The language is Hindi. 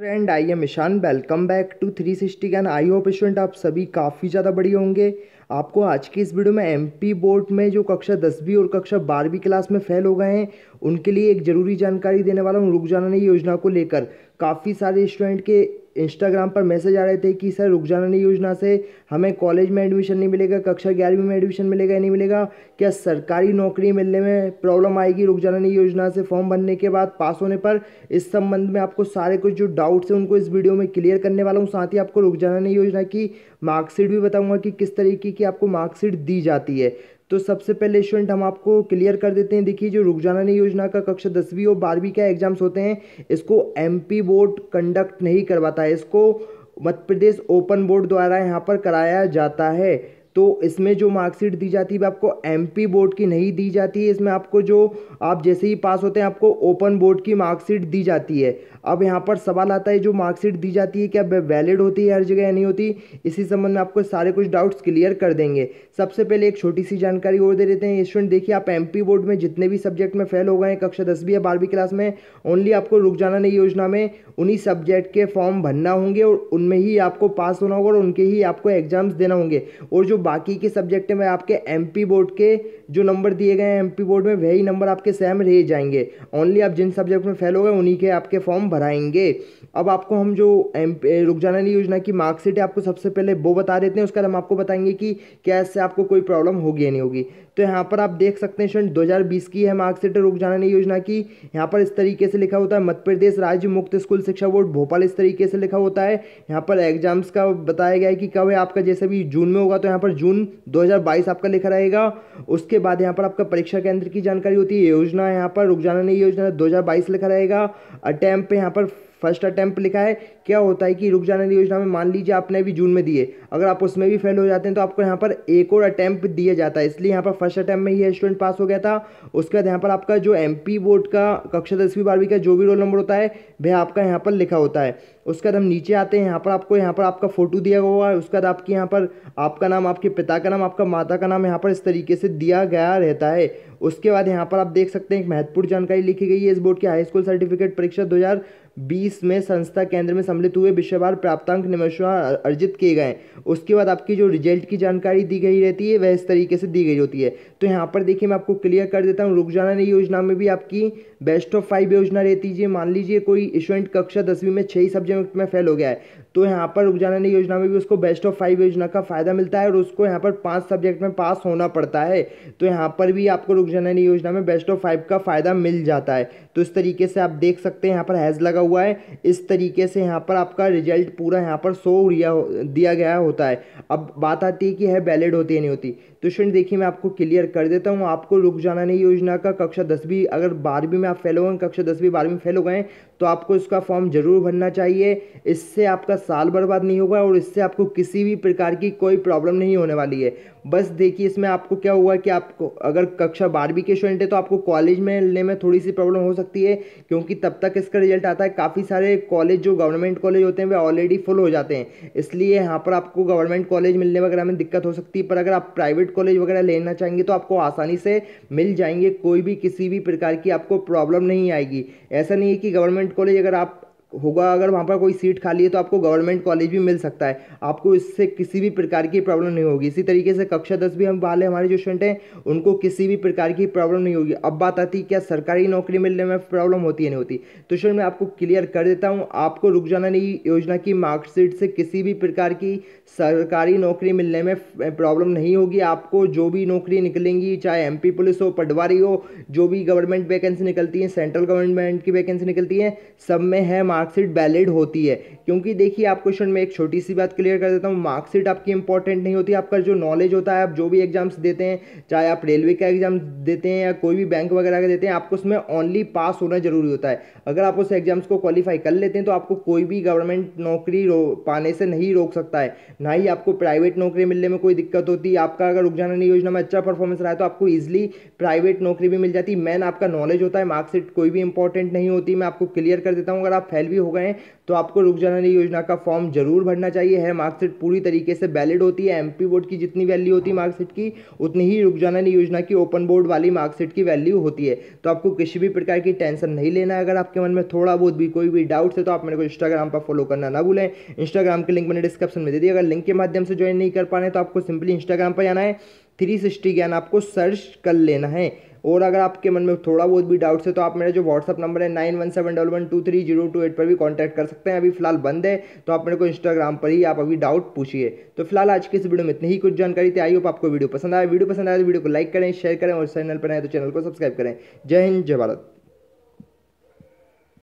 friend I am Ishan welcome back to three sixty can I hope student आप सभी काफ़ी ज़्यादा बढ़िया होंगे आपको आज की इस वीडियो में एमपी बोर्ड में जो कक्षा दसवीं और कक्षा बारहवीं क्लास में फेल हो गए हैं उनके लिए एक ज़रूरी जानकारी देने वाला हूँ रुक जाना नहीं योजना को लेकर काफ़ी सारे स्टूडेंट के इंस्टाग्राम पर मैसेज आ रहे थे कि सर रुक जाना योजना से हमें कॉलेज में एडमिशन नहीं मिलेगा कक्षा ग्यारहवीं में एडमिशन मिलेगा या नहीं मिलेगा क्या सरकारी नौकरी मिलने में प्रॉब्लम आएगी रुक जाना योजना से फॉर्म भरने के बाद पास होने पर इस संबंध में आपको सारे कुछ जो डाउट्स हैं उनको इस वीडियो में क्लियर करने वाला हूँ साथ ही आपको रुक जाना योजना की मार्कशीट भी बताऊँगा कि किस तरीके की आपको मार्कशीट दी जाती है तो सबसे पहले स्टूडेंट हम आपको क्लियर कर देते हैं देखिए जो रुकजाना योजना का कक्षा दसवीं और बारहवीं का एग्जाम्स होते हैं इसको पी बोर्ड कंडक्ट नहीं करवाता है इसको मध्य प्रदेश ओपन बोर्ड द्वारा यहाँ पर कराया जाता है तो इसमें जो मार्कशीट दी जाती है आपको एमपी बोर्ड की नहीं दी जाती है इसमें आपको जो आप जैसे ही पास होते हैं आपको ओपन बोर्ड की मार्कशीट दी जाती है अब यहाँ पर सवाल आता है जो मार्कशीट दी जाती है क्या वैलिड होती है हर जगह या नहीं होती इसी संबंध में आपको सारे कुछ डाउट्स क्लियर कर देंगे सबसे पहले एक छोटी सी जानकारी और दे देते हैं स्टूडेंट देखिए आप एम बोर्ड में जितने भी सब्जेक्ट में फेल हो गए हैं कक्षा दसवीं या बारहवीं क्लास में ओनली आपको रुक जाना नहीं योजना में उन्हीं सब्जेक्ट के फॉर्म भरना होंगे और उनमें ही आपको पास होना होगा और उनके ही आपको एग्जाम्स देना होंगे और जो बाकी के सब्जेक्ट में आपके एमपी बोर्ड के जो नंबर दिए गए हैं एमपी बोर्ड में वही नंबर आपके सेम रह जाएंगे ओनली आप जिन सब्जेक्ट में फेल हो गए उन्हीं के आपके फॉर्म भराएंगे अब आपको हम जो एम नहीं योजना की मार्कशीट है आपको सबसे पहले वो बता देते हैं उसके बाद हम आपको बताएंगे कि क्या इससे आपको कोई प्रॉब्लम होगी या नहीं होगी तो यहाँ पर आप देख सकते हैं स्टूडेंट 2020 की है मार्कशीट रोग नहीं योजना की यहाँ पर इस तरीके से लिखा होता है मध्य प्रदेश राज्य मुक्त स्कूल शिक्षा बोर्ड भोपाल इस तरीके से लिखा होता है यहाँ पर एग्जाम्स का बताया गया है कि कब है आपका जैसे भी जून में होगा तो यहाँ पर जून दो आपका लिखा रहेगा उसके बाद यहाँ पर आपका परीक्षा केंद्र की जानकारी होती है योजना यहाँ पर रुक जाना नहीं योजना दो लिखा रहेगा अटैम्प यहाँ पर फर्स्ट अटैम्प्ट लिखा है क्या होता है कि रुक जाने की योजना में मान लीजिए आपने अभी जून में दिए अगर आप उसमें भी फेल हो जाते हैं तो आपको यहाँ पर एक और अटैम्प्ट दिया जाता है इसलिए यहाँ पर फर्स्ट अटैम्प्ट में ही स्टूडेंट पास हो गया था उसके बाद यहाँ पर आपका जो एम बोर्ड का कक्षा दसवीं बारहवीं का जो भी रोल नंबर होता है वह आपका यहाँ पर लिखा होता है उसके बाद हम नीचे आते हैं यहाँ पर आपको यहाँ पर आपका फ़ोटो दिया हुआ है उसके बाद आपके यहाँ पर आपका नाम आपके पिता का नाम आपका माता का नाम यहाँ पर इस तरीके से दिया गया रहता है उसके बाद यहाँ पर आप देख सकते हैं एक महत्वपूर्ण जानकारी लिखी गई है इस बोर्ड के हाई स्कूल सर्टिफिकेट परीक्षा दो बीस में संस्था केंद्र में सम्मिलित हुए विषयवार प्राप्तांक निमशवा अर्जित किए गए उसके बाद आपकी जो रिजल्ट की जानकारी दी गई रहती है वह इस तरीके से दी गई होती है तो यहाँ पर देखिए मैं आपको क्लियर कर देता हूँ रुक जाना नहीं योजना में भी आपकी बेस्ट ऑफ फाइव योजना रहती है मान लीजिए कोई स्टूडेंट कक्षा दसवीं में छह ही सब्जेक्ट में फेल हो गया है तो यहाँ पर उपजाना योजना में भी उसको बेस्ट ऑफ फाइव योजना का फ़ायदा मिलता है और उसको यहाँ पर पाँच सब्जेक्ट में पास होना पड़ता है तो यहाँ पर भी आपको रुक जाना योजना में बेस्ट ऑफ फाइव का फ़ायदा मिल जाता है तो इस तरीके से आप देख सकते हैं यहाँ पर हैज़ लगा हुआ है इस तरीके से यहाँ पर आपका रिजल्ट पूरा यहाँ पर सो रिया दिया गया होता है अब बात आती है कि है वैलिड होती है नहीं होती तो स्टूडेंट देखिए मैं आपको क्लियर कर देता हूँ आपको रुक जाना नहीं योजना का कक्षा दसवीं अगर बारहवीं में आप फेल हो गए कक्षा दसवीं बारहवीं फेल हो गए तो आपको इसका फॉर्म ज़रूर भरना चाहिए इससे आपका साल बर्बाद नहीं होगा और इससे आपको किसी भी प्रकार की कोई प्रॉब्लम नहीं होने वाली है बस देखिए इसमें आपको क्या हुआ कि आपको अगर कक्षा बारहवीं के स्टूडेंट है तो आपको कॉलेज में लेने में थोड़ी सी प्रॉब्लम हो सकती है क्योंकि तब तक इसका रिजल्ट आता है काफ़ी सारे कॉलेज जो गवर्नमेंट कॉलेज होते हैं वे ऑलरेडी फुल हो जाते हैं इसलिए यहाँ पर आपको गवर्नमेंट कॉलेज मिलने वगैरह में दिक्कत हो सकती है पर अगर आप प्राइवेट कॉलेज वगैरह लेना चाहेंगे तो आपको आसानी से मिल जाएंगे कोई भी किसी भी प्रकार की आपको प्रॉब्लम प्रॉब्लम नहीं आएगी ऐसा नहीं है कि गवर्नमेंट कॉलेज अगर आप होगा अगर वहाँ पर कोई सीट खाली है तो आपको गवर्नमेंट कॉलेज भी मिल सकता है आपको इससे किसी भी प्रकार की प्रॉब्लम नहीं होगी इसी तरीके से कक्षा दस भी हम वाले हमारे जो स्टूडेंट हैं उनको किसी भी प्रकार की प्रॉब्लम नहीं होगी अब बात आती है क्या सरकारी नौकरी मिलने में प्रॉब्लम होती है नहीं होती तो सर मैं आपको क्लियर कर देता हूँ आपको रुक जाना नहीं योजना की मार्कशीट से किसी भी प्रकार की सरकारी नौकरी मिलने में प्रॉब्लम नहीं होगी आपको जो भी नौकरी निकलेंगी चाहे एम पुलिस हो पटवारी हो जो भी गवर्नमेंट वैकेंसी निकलती है सेंट्रल गवर्नमेंट की वैकेंसी निकलती है सब में है मार्क मार्कशीट वैलिड होती है क्योंकि देखिए आप क्वेश्चन में एक छोटी सी बात क्लियर कर देता हूँ मार्कशीट आपकी इंपॉर्टेंट नहीं होती आपका जो नॉलेज होता है आप जो भी एग्जाम्स देते हैं चाहे आप रेलवे का एग्जाम देते हैं या कोई भी बैंक वगैरह का देते हैं आपको उसमें ओनली पास होना जरूरी होता है अगर आप उस एग्जाम्स को क्वालिफाई कर लेते हैं तो आपको कोई भी गवर्नमेंट नौकरी पाने से नहीं रोक सकता है ना ही आपको प्राइवेट नौकरी मिलने में कोई दिक्कत होती आपका अगर नहीं योजना में अच्छा परफॉर्मेंस रहा है तो आपको ईजिली प्राइवेट नौकरी भी मिल जाती मैन आपका नॉलेज होता है मार्कशीट कोई भी इंपॉर्टेंट नहीं होती मैं आपको क्लियर कर देता हूँ अगर आप फेल भी हो गए हैं तो आपको रुक जाना नहीं योजना का फॉर्म जरूर भरना चाहिए है मार्कशीट पूरी तरीके से वैलिड होती है एमपी बोर्ड की जितनी वैल्यू होती है मार्कशीट की उतनी ही रुक जाना नहीं योजना की ओपन बोर्ड वाली मार्कशीट की वैल्यू होती है तो आपको किसी भी प्रकार की टेंशन नहीं लेना है अगर आपके मन में थोड़ा बहुत भी कोई भी डाउट है तो आप मेरे को इंस्टाग्राम पर फॉलो करना ना भूलें इंस्टाग्राम के लिंक मैंने डिस्क्रिप्शन में दे दी अगर लिंक के माध्यम से ज्वाइन नहीं कर पा रहे तो आपको सिंपली इंस्टाग्राम पर जाना है थ्री सिक्सटी ज्ञान आपको सर्च कर लेना है और अगर आपके मन में थोड़ा बहुत भी डाउट्स है तो आप मेरा जो व्हाट्सअप नंबर है nine one seven double one two three zero two eight पर भी कॉन्टैक्ट कर सकते हैं अभी फिलहाल बंद है तो आप मेरे को इंस्टाग्राम पर ही आप अभी डाउट पूछिए तो फिलहाल आज की इस वीडियो में इतनी ही कुछ जानकारी थी आई होप आपको वीडियो पसंद आया वीडियो पसंद आया तो वीडियो को लाइक करें शेयर करें और चैनल पर आए तो चैनल को सब्सक्राइब करें जय हिंद जय भारत